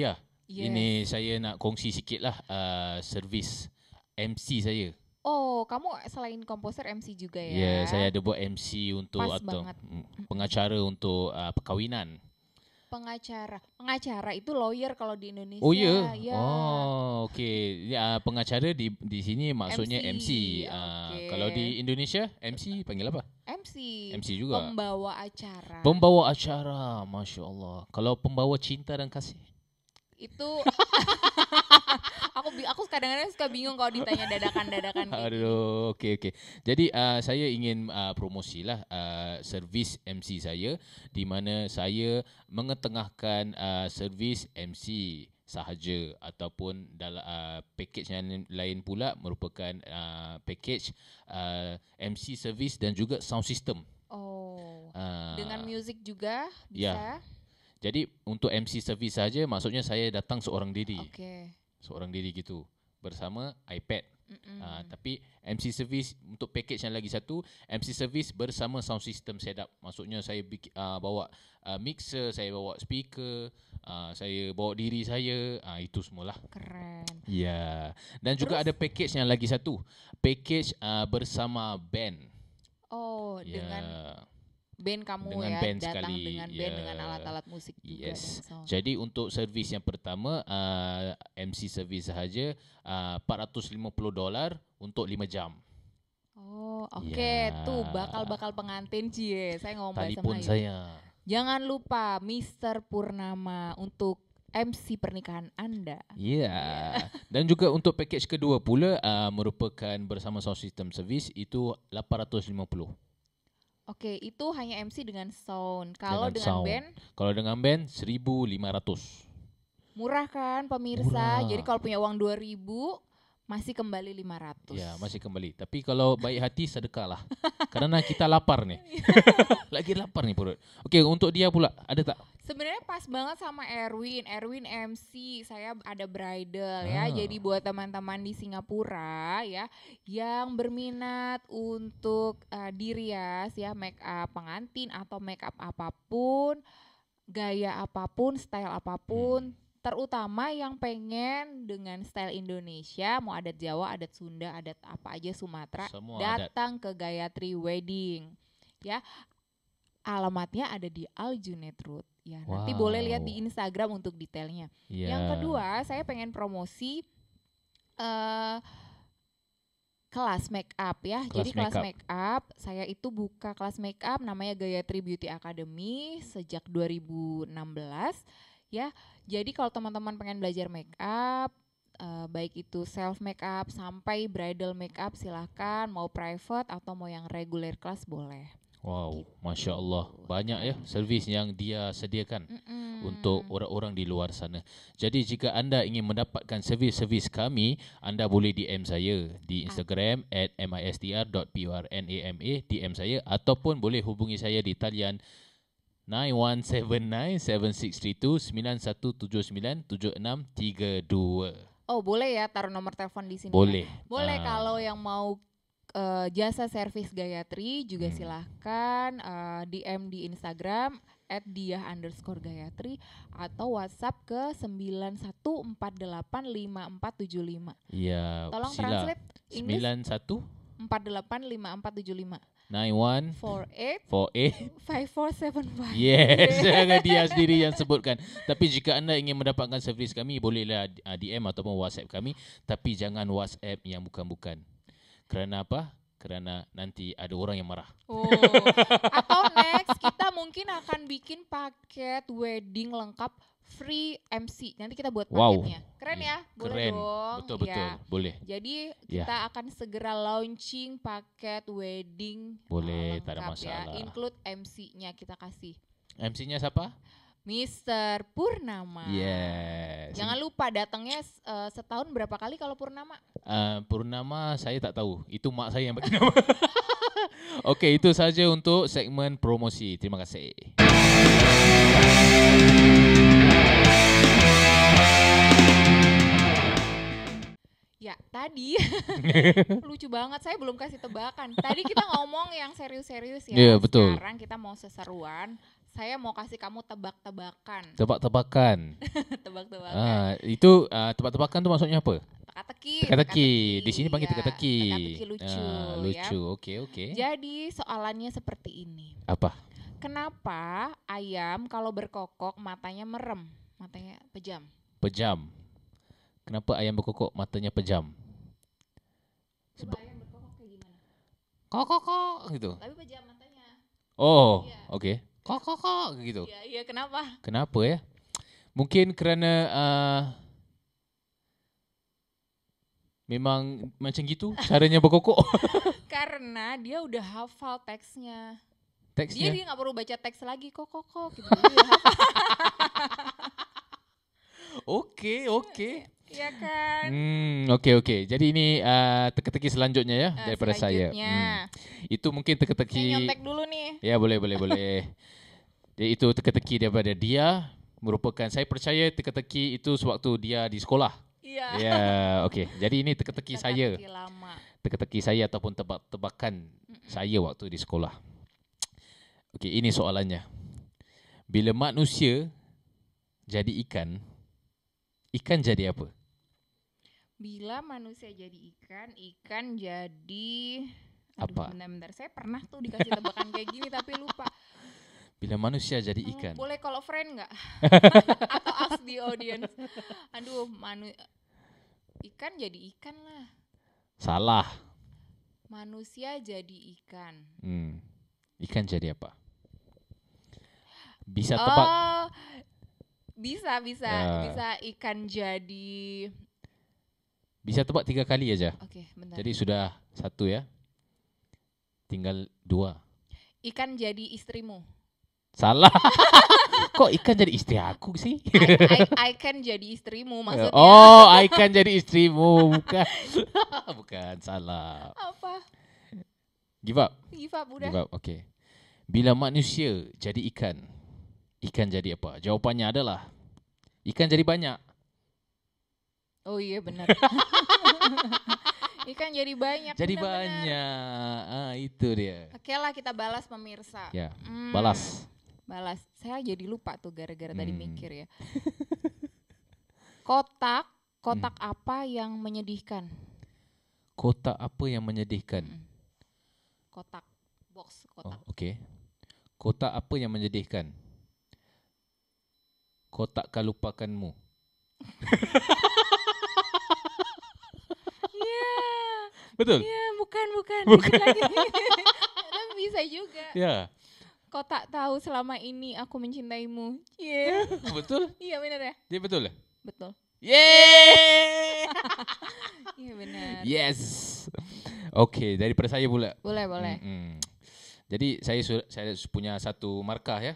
Dia, yeah. ini saya nak kongsi sikit lah uh, servis MC saya. Oh, kamu selain komposer MC juga ya? Ya, yeah, saya ada buat MC untuk atau pengacara untuk uh, perkawinan. Pengacara, pengacara itu lawyer kalau di Indonesia. Oh iya. Yeah. Yeah. Oh, okey. Ya, okay. pengacara di di sini maksudnya MC. MC. Uh, ah, okay. Kalau di Indonesia MC panggil apa? MC. MC juga. Pembawa acara. Pembawa acara, masya Allah. Kalau pembawa cinta dan kasih itu aku aku kadang-kadang suka bingung kalau ditanya dadakan-dadakan gitu. Aduh, oke okay, oke. Okay. Jadi uh, saya ingin uh, promosilah uh, servis MC saya di mana saya mengetengahkan uh, servis MC sahaja ataupun dalam uh, package yang lain pula merupakan uh, package uh, MC service dan juga sound system. Oh. Uh, dengan music juga ya. bisa. Yeah. Jadi untuk MC service saja maksudnya saya datang seorang diri. Okay. Seorang diri gitu bersama iPad. Uh, tapi MC service untuk package yang lagi satu, MC service bersama sound system setup. Maksudnya saya uh, bawa uh, mixer, saya bawa speaker, uh, saya bawa diri saya, uh, itu semualah. Keren. Ya. Yeah. Dan juga ada package yang lagi satu. Package uh, bersama band. Oh, yeah. dengan band kamu dengan ya band datang sekali. dengan band yeah. dengan ya. alat-alat musik juga. Yes. Ya, so. Jadi untuk servis yang pertama uh, MC servis saja uh, 450 dolar untuk 5 jam. Oh, oke okay. Ya. yeah. tuh bakal-bakal pengantin cie. Saya ngomong sama pun saya. Jangan lupa Mister Purnama untuk MC pernikahan anda. Ya. Yeah. Dan juga untuk package kedua pula uh, merupakan bersama sound system service itu 850. Oke, itu hanya MC dengan sound. Kalau dengan, dengan sound. band? Kalau dengan band 1.500. Murah kan pemirsa. Murah. Jadi kalau punya uang 2000 masih kembali 500. Ya, masih kembali. Tapi kalau baik hati sedekahlah. Karena kita lapar nih. Lagi lapar nih perut. Oke, untuk dia pula ada tak? Sebenarnya pas banget sama Erwin. Erwin MC, saya ada bridal ya. ah. ya. Jadi buat teman-teman di Singapura ya yang berminat untuk uh, eh, dirias ya, ya make up pengantin atau make up apapun, gaya apapun, style apapun, hmm terutama yang pengen dengan style Indonesia mau adat Jawa, adat Sunda, adat apa aja Sumatera datang adat. ke Gayatri Wedding ya alamatnya ada di Aljunet Road ya wow. nanti boleh lihat di Instagram untuk detailnya yeah. yang kedua saya pengen promosi uh, kelas make up ya. Kelas Jadi kelas make up saya itu buka kelas make up namanya Gayatri Beauty Academy sejak 2016 ya jadi kalau teman-teman pengen belajar make up uh, baik itu self make up sampai bridal make up silahkan mau private atau mau yang reguler kelas boleh. Wow, gitu. masya Allah banyak ya servis yang dia sediakan mm -mm. untuk orang-orang di luar sana. Jadi jika anda ingin mendapatkan servis-servis kami, anda boleh DM saya di ah. Instagram ah. DM saya ataupun boleh hubungi saya di talian dua Oh, boleh ya taruh nomor telepon di sini. Boleh. Ya? Boleh uh. kalau yang mau uh, jasa servis Gayatri juga hmm. silahkan uh, eh, DM di Instagram at dia underscore Gayatri atau WhatsApp ke 91485475. Iya. Tolong sila. translate empat tujuh lima 9148 Yes, jangan dia sendiri yang sebutkan. Tapi jika anda ingin mendapatkan servis kami, bolehlah ah, DM ataupun WhatsApp kami. Tapi jangan WhatsApp yang bukan-bukan. Kerana apa? Kerana nanti ada orang yang marah. Oh. Atau next, kita mungkin akan bikin paket wedding lengkap free MC. Nanti kita buat paketnya. Wow. Keren iya. ya? Boleh Keren. dong. Betul ya. boleh. Jadi iya. kita akan segera launching paket wedding Boleh, ah, tak ada ya. masalah. Ya. Include MC-nya kita kasih. MC-nya siapa? Mister Purnama. Yes. Jangan lupa datangnya uh, setahun berapa kali kalau Purnama? Uh, Purnama saya tak tahu. Itu mak saya yang bagi nama. Oke, itu saja untuk segmen promosi. Terima kasih. Ya, tadi lucu banget. Saya belum kasih tebakan. Tadi kita ngomong yang serius-serius ya. Iya, betul. Sekarang kita mau seseruan. Saya mau kasih kamu tebak-tebakan. Tebak-tebakan. tebak-tebakan. Ah, itu uh, tebak-tebakan tuh maksudnya apa? teka-teki. Teka-teki. Di sini panggil iya, teka-teki. Teka-teki lucu. Ah, ya. lucu. Ya. Oke, oke. Jadi soalannya seperti ini. Apa? Kenapa ayam kalau berkokok matanya merem, matanya pejam? Pejam. Kenapa ayam berkokok matanya pejam? Sebab ayam berkokok kayak gimana? Kok kok gitu. Tapi pejam matanya. Oh, yeah. oke. Kokokok Kok kok kok gitu. Iya, iya, kenapa? Kenapa ya? Mungkin kerana uh, memang macam gitu caranya berkokok. Karena dia udah hafal teksnya. Teksnya. Dia dia nggak perlu baca teks lagi kok kok kok gitu. Oke, oke. Okay, iya, iya. okay. Ya kan? Hmm, okey okey. Jadi ini uh, teka-teki selanjutnya ya uh, daripada selanjutnya. saya. Hmm. Itu mungkin teka-teki. Nyontek dulu nih. Ya, boleh boleh boleh. Jadi itu teka-teki daripada dia merupakan saya percaya teka-teki itu sewaktu dia di sekolah. Ya. Yeah. Ya, yeah, okey. Jadi ini teka-teki, teka-teki saya. Lama. Teka-teki saya ataupun tebak-tebakan saya waktu di sekolah. Okey, ini soalannya. Bila manusia jadi ikan, ikan jadi apa? Bila manusia jadi ikan, ikan jadi apa? Bentar-bentar, saya pernah tuh dikasih tebakan kayak gini tapi lupa. Bila manusia jadi hmm, ikan. boleh kalau friend nggak? Atau ask the audience. Aduh, manu ikan jadi ikan lah. Salah. Manusia jadi ikan. Hmm. Ikan jadi apa? Bisa tebak. Oh, bisa, bisa. Uh. Bisa ikan jadi bisa tebak tiga kali aja. okay, benar. Jadi sudah satu ya. Tinggal dua. Ikan jadi istrimu. Salah. Kok ikan jadi istri aku sih? Ikan jadi istrimu maksudnya. Oh, ikan jadi istrimu, bukan. bukan salah. Apa? Give up. Give up udah. Give up, oke. Okay. Bila manusia jadi ikan, ikan jadi apa? Jawapannya adalah ikan jadi banyak. Oh iya benar. Ikan jadi banyak. Jadi bener, banyak. Ah, itu dia. Oke lah kita balas pemirsa. Ya. Hmm. Balas. Balas. Saya jadi lupa tuh gara-gara hmm. tadi mikir ya. kotak, kotak hmm. apa yang menyedihkan? Kotak apa yang menyedihkan? Hmm. Kotak, box kotak. Oh, Oke. Okay. Kotak apa yang menyedihkan? Kotak kalupakanmu. Betul? Iya, bukan, bukan. Bukan, lagi. Tapi bisa juga. ya Kau tak tahu selama ini aku mencintaimu. Iya. Yeah. betul? Iya benar ya? dia betul ya? Betul. Yeay! Iya benar. Yes. Oke, okay, daripada saya pula. Boleh, boleh. Mm Jadi saya saya punya satu markah ya.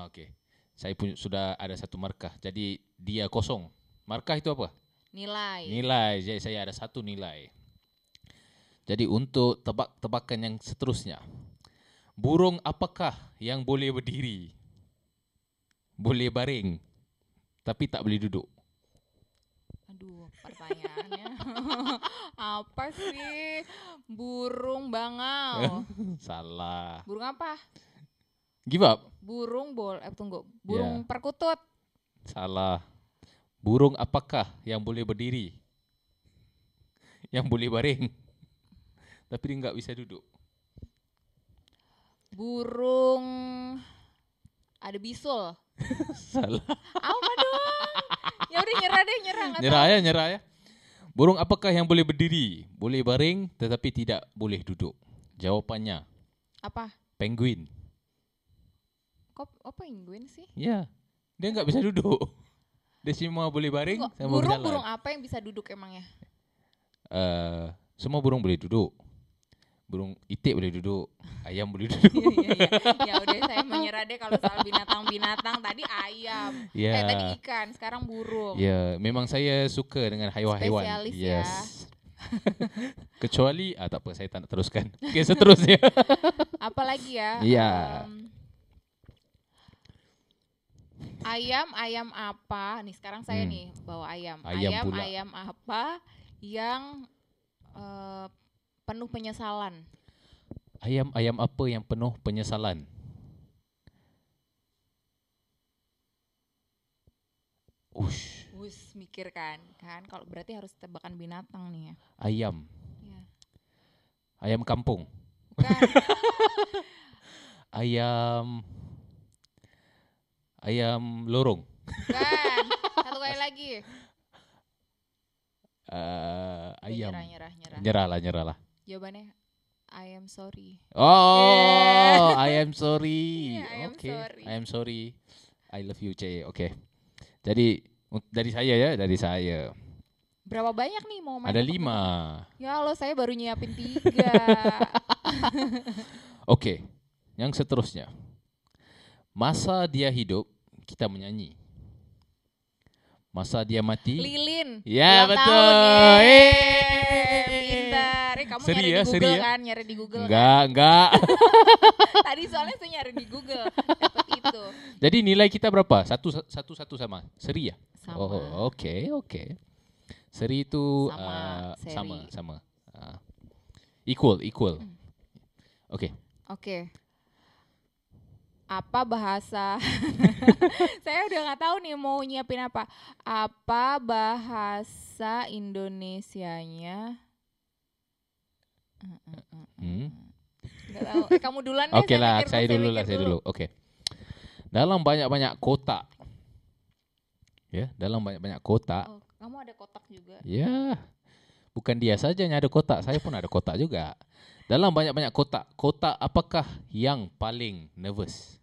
Oke. Okay. Saya pun sudah ada satu markah. Jadi dia kosong. Markah itu apa? Nilai. Nilai. Jadi saya ada satu nilai. Jadi untuk tebak-tebakan yang seterusnya. Burung apakah yang boleh berdiri? Boleh baring tapi tak boleh duduk. Aduh, pertanyaannya. apa sih? Burung bangau. Salah. Burung apa? Give up. Burung bol eh tunggu. Burung yeah. perkutut. Salah. Burung apakah yang boleh berdiri? Yang boleh baring. Tapi dia enggak bisa duduk. Burung ada bisul. Salah. Apa dong? Ya udah nyerah deh, nyerah. Nyerah ya, nyerah ya. Burung apakah yang boleh berdiri? Boleh baring tetapi tidak boleh duduk. Jawapannya. Apa? Penguin. Kok apa penguin sih? Ya. Dia enggak bisa duduk. Dia semua boleh baring Kok, sama Burung-burung burung apa yang bisa duduk emangnya? Uh, semua burung boleh duduk Burung itik boleh duduk Ayam boleh duduk Ya, ya, ya. ya udah saya menyerah deh Kalau soal binatang-binatang Tadi ayam yeah. Eh tadi ikan Sekarang burung Ya yeah. memang saya suka dengan haiwan-haiwan Spesialis ya. yes. ya Kecuali ah, Tak apa saya tak nak teruskan Okay seterusnya Apa lagi ya? Ya yeah. um, ayam ayam apa nih sekarang saya hmm. nih bawa ayam ayam ayam, pula. ayam apa yang uh, penuh penyesalan ayam ayam apa yang penuh penyesalan Ush. Us mikir kan, kan kalau berarti harus tebakan binatang nih ya. Ayam. Ya. Ayam kampung. Bukan. ayam ayam lorong. Bukan. Satu kali lagi. Uh, ayam. Nyerah, nyerah, nyerah. Nyerah lah, nyerah lah. Jawabannya I am sorry. Oh, yeah. I am sorry. Yeah, I am okay. sorry. I am sorry. I love you, C. Oke. Okay. Jadi dari saya ya, dari saya. Berapa banyak nih mau main? Ada lima. Ya Allah, saya baru nyiapin tiga. Oke, okay. yang seterusnya. Masa dia hidup, kita menyanyi. Masa dia mati? Lilin. Ya betul. Tahun, Pintar. Ya. Eh. eh, kamu seri nyari ya, di Google seri ya? kan? Nyari di Google Enggak, kan? enggak. Tadi soalnya saya nyari di Google. Dapat itu. Jadi nilai kita berapa? Satu, satu, satu sama. Seri ya? Sama. Oh, oke, okay, oke. Okay. Seri itu sama, uh, seri. sama, sama. Uh, equal, equal. Oke. Hmm. Oke. Okay. okay apa bahasa saya udah nggak tahu nih mau nyiapin apa apa bahasa Indonesianya hmm. tahu eh, kamu duluan oke okay lah saya, saya dulu lah saya dulu, oke okay. dalam banyak banyak kota ya dalam banyak banyak kota oh, kamu ada kotak juga ya bukan dia saja yang ada kotak saya pun ada kotak juga dalam banyak-banyak kotak, kotak apakah yang paling nervous?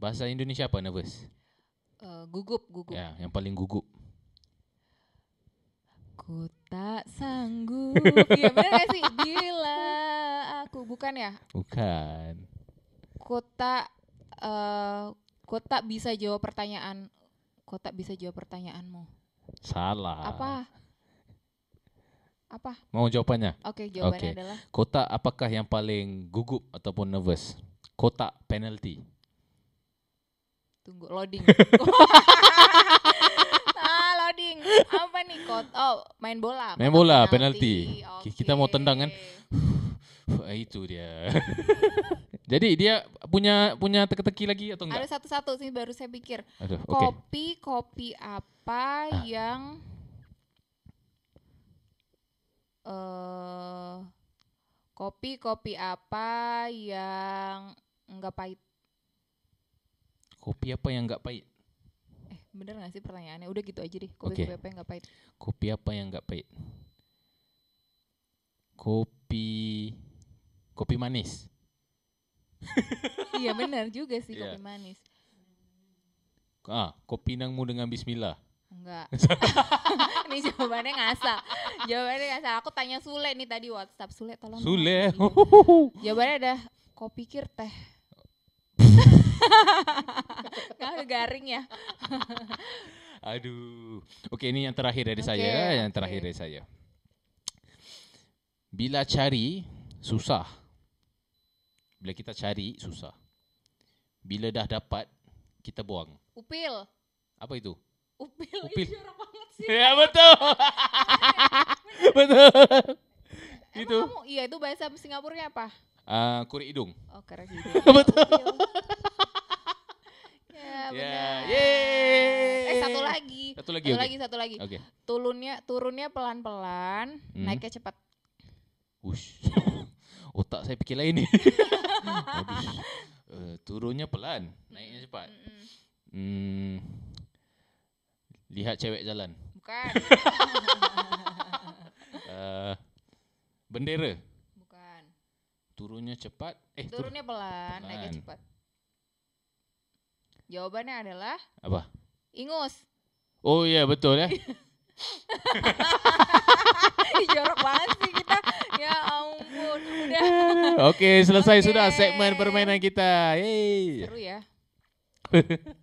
Bahasa Indonesia apa nervous? Uh, gugup, gugup. Ya, yang paling gugup. Ku sanggup. ya benar sih? Bila aku bukan ya? Bukan. Kota uh, eh, kota bisa jawab pertanyaan. Kota bisa jawab pertanyaanmu. Salah. Apa? Apa? Mau jawabannya? Oke, okay, jawabannya okay. adalah Kota apakah yang paling gugup ataupun nervous? Kota penalty Tunggu loading. ah, loading. Apa nih kota? Oh, main bola. Main bola, penalti. penalti. Okay. Kita mau tendang kan. Eh, itu dia. Jadi dia punya punya teka-teki lagi atau enggak? Ada satu-satu sih baru saya pikir. Aduh, okay. Kopi kopi apa ah. yang uh, eh, kopi kopi apa yang nggak pahit? Kopi apa yang nggak pahit? Eh bener gak sih pertanyaannya? Udah gitu aja deh. Kopi, okay. kopi apa yang nggak pahit? Kopi apa yang nggak pahit? Kopi kopi manis. iya benar juga sih yeah. kopi manis. Ah, kopi nangmu dengan bismillah. Enggak. ini jawabannya ngasal. Jawabannya ngasal. Aku tanya Sule nih tadi WhatsApp Sule tolong. Sule. jawabannya ada kau pikir teh. Nggak garing ya. Aduh. Oke, ini yang terakhir dari okay, saya, yang terakhir dari saya. Bila cari susah. Bila kita cari susah. Bila dah dapat kita buang. Upil. Apa itu? Upil, Upil. Ih, jorok banget sih. Ya betul. betul. itu. Kamu, iya itu bahasa Singapurnya apa? Uh, kuri hidung. Oh, kuri hidung. betul. ya, benar. Yeah. Eh, satu lagi. Satu lagi, satu okay. lagi, satu lagi. Okay. Turunnya turunnya pelan-pelan, hmm. naiknya cepat. ush Otak saya pikir lain nih. Eh, uh, turunnya pelan, naiknya cepat. Mm -mm. Hmm. Lihat cewek jalan. Bukan. uh, bendera. Bukan. Turunnya cepat. Eh, turunnya pelan, pelan. naiknya cepat. Jawabannya adalah apa? Ingus. Oh iya betul ya. Jorok banget sih kita. Ya ampun, Oke, okay, selesai okay. sudah segmen permainan kita. Yeay. Seru ya.